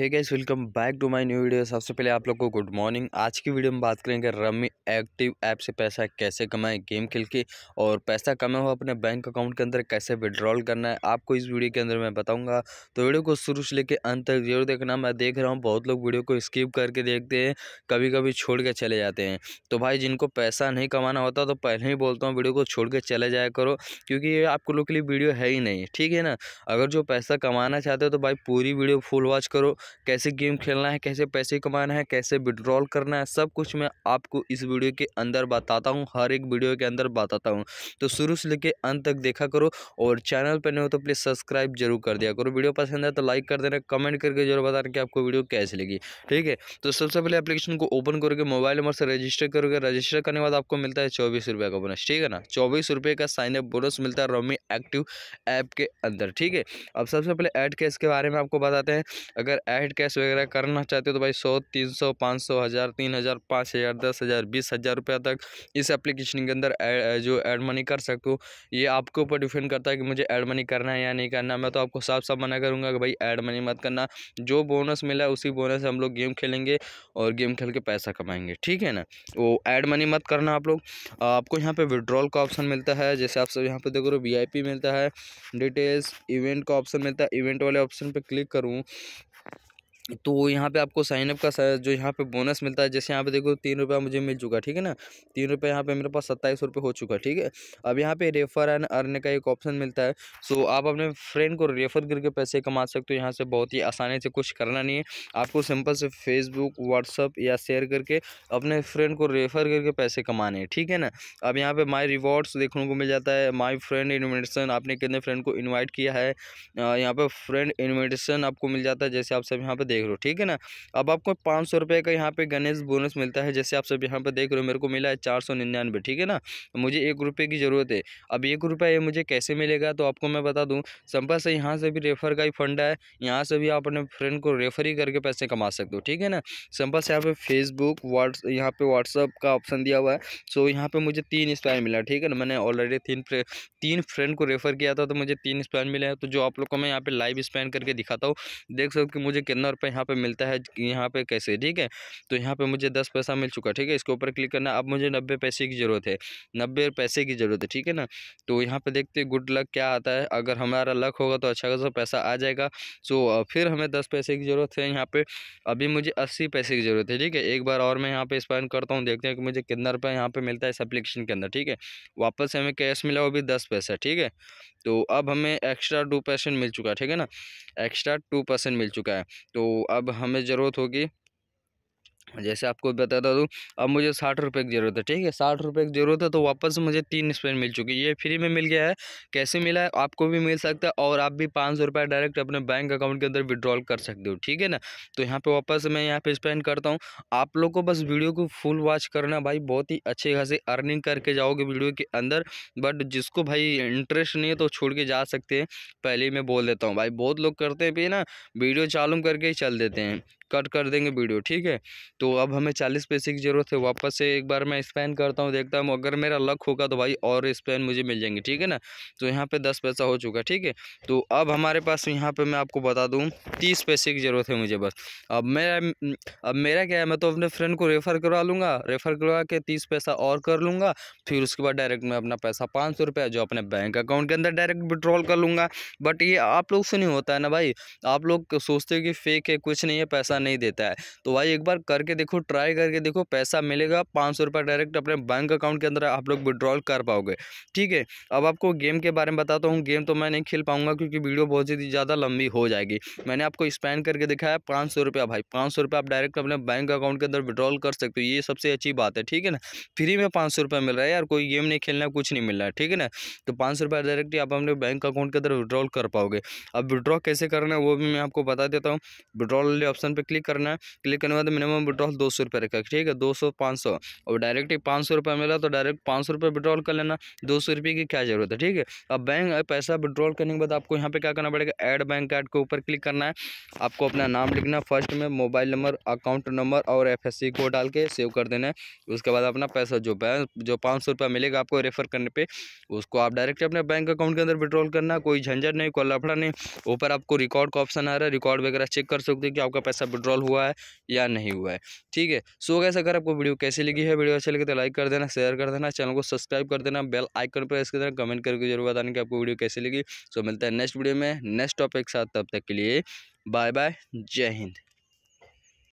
hey guys welcome back to my new video सबसे पहले आप लोग को गुड मॉर्निंग आज की वीडियो में बात करेंगे रमी एक्टिव ऐप से पैसा कैसे कमाएं गेम खेल के और पैसा कमा हो अपने बैंक अकाउंट के अंदर कैसे विड्रॉल करना है आपको इस वीडियो के अंदर मैं बताऊंगा तो वीडियो को शुरू से लेकर अंत तक जरूर देखना मैं देख रहा हूँ बहुत लोग वीडियो को स्किप करके देखते हैं कभी कभी छोड़ के चले जाते हैं तो भाई जिनको पैसा नहीं कमाना होता तो पहले ही बोलता हूँ वीडियो को छोड़ के चले जाया करो क्योंकि ये आपको लोग के लिए वीडियो है ही नहीं ठीक है ना अगर जो पैसा कमाना चाहते हो तो भाई पूरी वीडियो फुल वॉच करो कैसे गेम खेलना है कैसे पैसे कमाना है कैसे विड्रॉल करना है सब कुछ मैं आपको इस वीडियो के अंदर बताता हूँ हर एक वीडियो के अंदर बताता हूँ तो शुरू से लेकर अंत तक देखा करो और चैनल पर नहीं हो तो प्लीज़ सब्सक्राइब जरूर कर दिया करो वीडियो पसंद है तो लाइक कर देना कमेंट करके जरूर बताना कि आपको वीडियो कैसे लगी ठीक है तो सबसे पहले एप्लीकेशन को ओपन करोगे मोबाइल नंबर से रजिस्टर करोगे रजिस्टर करने के बाद आपको मिलता है चौबीस रुपये का बोनस ठीक है ना चौबीस रुपये का साइनअप बोनस मिलता है रोमी एक्टिव ऐप के अंदर ठीक है अब सबसे पहले एड केस के बारे में आपको बताते हैं अगर डायरेक्ट कैश वगैरह करना चाहते हो तो भाई सौ तीन सौ पाँच सौ हज़ार तीन हज़ार पाँच हज़ार दस हज़ार बीस हज़ार रुपया तक इस एप्लीकेशन के अंदर जो एड मनी कर सको ये आपके ऊपर डिपेंड करता है कि मुझे एड मनी करना है या नहीं करना मैं तो आपको साफ साफ मना करूँगा कि भाई एड मनी मत करना जो बोनस मिला उसी बोनस हम लोग गेम खेलेंगे और गेम खेल के पैसा कमाएंगे ठीक है ना वो एड मनी मत करना आप लोग आपको यहाँ पर विड्रॉल का ऑप्शन मिलता है जैसे आप सब यहाँ पे देखो वी मिलता है डिटेल्स इवेंट का ऑप्शन मिलता है इवेंट वाले ऑप्शन पर क्लिक करूँ तो यहाँ पे आपको साइनअप का जो यहाँ पे बोनस मिलता है जैसे यहाँ पे देखो तीन रुपया मुझे मिल चुका ठीक है ना तीन रुपया यहाँ पे मेरे पास सत्ताईस रुपये हो चुका ठीक है अब यहाँ पे रेफर एंड अर्न का एक ऑप्शन मिलता है सो आप अपने फ्रेंड को रेफर करके पैसे कमा सकते हो यहाँ से बहुत ही आसानी से कुछ करना नहीं है आपको सिंपल से फेसबुक व्हाट्सअप या शेयर करके अपने फ्रेंड को रेफर करके पैसे कमाने हैं ठीक है ना अब यहाँ पर माई रिवॉर्ड्स देखने को मिल जाता है माई फ्रेंड इन्विटेशन आपने कितने फ्रेंड को इन्वाइट किया है यहाँ पर फ्रेंड इन्विटेशन आपको मिल जाता है जैसे आप सब यहाँ पर देख लो ठीक है ना अब आपको पाँच सौ रुपये का यहाँ पे गणेश बोनस मिलता है जैसे आप सब यहाँ पे देख रहे हो मेरे को मिला है चार सौ निन्यानवे ठीक है ना मुझे एक रुपये की ज़रूरत है अब एक रुपया ये मुझे कैसे मिलेगा तो आपको मैं बता दूँ संपर्क से यहाँ से भी रेफर का ही फंड है यहाँ से भी आप अपने फ्रेंड को रेफर ही करके पैसे कमा सकते हो ठीक है ना संपर्क से यहाँ पर फेसबुक व्हाट्स यहाँ पे व्हाट्सअप का ऑप्शन दिया हुआ है सो यहाँ पे मुझे तीन स्पैन मिला ठीक है ना मैंने ऑलरेडी तीन तीन फ्रेंड को रेफर किया था तो मुझे तीन स्पैन मिला है तो जो आप लोग को मैं यहाँ पे लाइव स्पैन करके दिखाता हूँ देख सकते मुझे कितना रुपये यहाँ पे मिलता है यहाँ पे कैसे ठीक है तो यहाँ पे मुझे दस पैसा मिल चुका ठीक है इसके ऊपर क्लिक करना अब मुझे नब्बे पैसे की ज़रूरत है नब्बे पैसे की ज़रूरत है ठीक है ना तो यहाँ पे देखते हैं गुड लक क्या आता है अगर हमारा लक होगा तो अच्छा खासा पैसा आ जाएगा सो फिर हमें दस पैसे की ज़रूरत है यहाँ पर अभी मुझे अस्सी पैसे की ज़रूरत है ठीक है एक बार और मैं यहाँ पर स्पेंड करता हूँ देखते हैं कि मुझे कितना रुपया यहाँ पर मिलता है इस एप्लीकेशन के अंदर ठीक है वापस हमें कैश मिला वो भी दस पैसा ठीक है तो अब हमें एक्स्ट्रा टू परसेंट मिल चुका है ठीक है ना एक्स्ट्रा टू परसेंट मिल चुका है तो अब हमें ज़रूरत होगी जैसे आपको बताता दूँ अब मुझे साठ रुपये की ज़रूरत है ठीक है साठ रुपये की ज़रूरत है तो वापस मुझे तीन स्पेन मिल चुकी है ये फ्री में मिल गया है कैसे मिला है आपको भी मिल सकता है और आप भी पाँच सौ रुपये डायरेक्ट अपने बैंक अकाउंट के अंदर विड्रॉल कर सकते हो ठीक है ना तो यहाँ पर वापस मैं यहाँ पर स्पेंड करता हूँ आप लोग को बस वीडियो को फुल वॉच करना भाई बहुत ही अच्छे खासे अर्निंग करके जाओगे वीडियो के अंदर बट जिसको भाई इंटरेस्ट नहीं है तो छोड़ के जा सकते हैं पहले ही मैं बोल देता हूँ भाई बहुत लोग करते हैं भी ना वीडियो चालू करके ही चल देते हैं कट कर देंगे वीडियो ठीक है तो अब हमें चालीस पैसे की ज़रूरत है वापस से एक बार मैं स्पेन करता हूँ देखता हूँ अगर मेरा लक होगा तो भाई और स्पेन मुझे मिल जाएंगे ठीक है ना तो यहाँ पे दस पैसा हो चुका ठीक है तो अब हमारे पास यहाँ पे मैं आपको बता दूँ तीस पैसे की ज़रूरत है मुझे बस अब मेरा अब मेरा क्या है मैं तो अपने फ्रेंड को रेफ़र करवा लूँगा रेफ़र करवा के तीस पैसा और कर लूँगा फिर उसके बाद डायरेक्ट मैं अपना पैसा पाँच सौ रुपया जो अपने बैंक अकाउंट के अंदर डायरेक्ट विड्रॉल कर लूँगा बट ये आप लोग से नहीं होता है ना भाई आप लोग सोचते हो कि फेक है कुछ नहीं है पैसा नहीं देता है तो भाई एक बार कर करके देखो ट्राई करके देखो पैसा मिलेगा पाँच सौ रुपये डायरेक्ट अपने बैंक अकाउंट के अंदर आप लोग विड्रॉल कर पाओगे ठीक है अब आपको गेम के बारे में बताता हूँ गेम तो मैं नहीं खेल पाऊँगा क्योंकि वीडियो बहुत ही ज़्यादा लंबी हो जाएगी मैंने आपको स्पैन करके दिखाया पाँच सौ रुपया भाई पाँच सौ रुपया आप डायरेक्ट अपने बैंक अकाउंट के अंदर विड्रॉल कर सकते हो ये सबसे अच्छी बात है ठीक है ना फ्री में पाँच सौ रुपया मिल रहा है यार कोई गेम नहीं खेलना कुछ नहीं मिल रहा है ठीक है ना तो पाँच सौ रुपया डायरेक्ट आप अपने बैंक अकाउंट के अंदर विड्रॉल कर पाओगे अब विड्रॉ कैसे करना है वो भी मैं आपको बता देता हूँ विड्रॉल वाले ऑप्शन पर क्लिक करना है क्लिक करने के बाद मिनिमम पेट्रोल दो सौ रुपये रखा ठीक है दो सौ पाँच सौ और डायरेक्ट ही पाँच सौ रुपये मिला तो डायरेक्ट पाँच सौ रुपये विड्रॉल कर लेना दो सौ रुपये की क्या ज़रूरत है ठीक है अब बैंक पैसा विड्रॉल करने के बाद आपको यहाँ पे क्या करना पड़ेगा एड बैंक कार्ड के ऊपर क्लिक करना है आपको अपना नाम लिखना फर्स्ट में मोबाइल नंबर अकाउंट नंबर और एफ कोड डाल के सेव कर देना है उसके बाद अपना पैसा जो बैंक जो पाँच सौ रुपया मिलेगा आपको रेफर करने पर उसको आप डायरेक्ट अपने बैंक अकाउंट के अंदर विड्रॉल करना कोई झंझट नहीं कोई लफड़ा नहीं ऊपर आपको रिकॉर्ड का ऑप्शन आ रहा है रिकॉर्ड वगैरह चेक कर सकते हो कि आपका पैसा विड्रॉल हुआ है या नहीं हुआ है ठीक है सो गैस अगर आपको वीडियो कैसी लगी है वीडियो अच्छी लगी तो लाइक कर देना शेयर कर देना चैनल को सब्सक्राइब कर देना बेल आइकन प्रेस कर देना कमेंट करके जरूर बताने की आपको वीडियो कैसी लगी सो मिलता है नेक्स्ट वीडियो में नेक्स्ट टॉपिक के साथ तब तक के लिए बाय बाय जय हिंद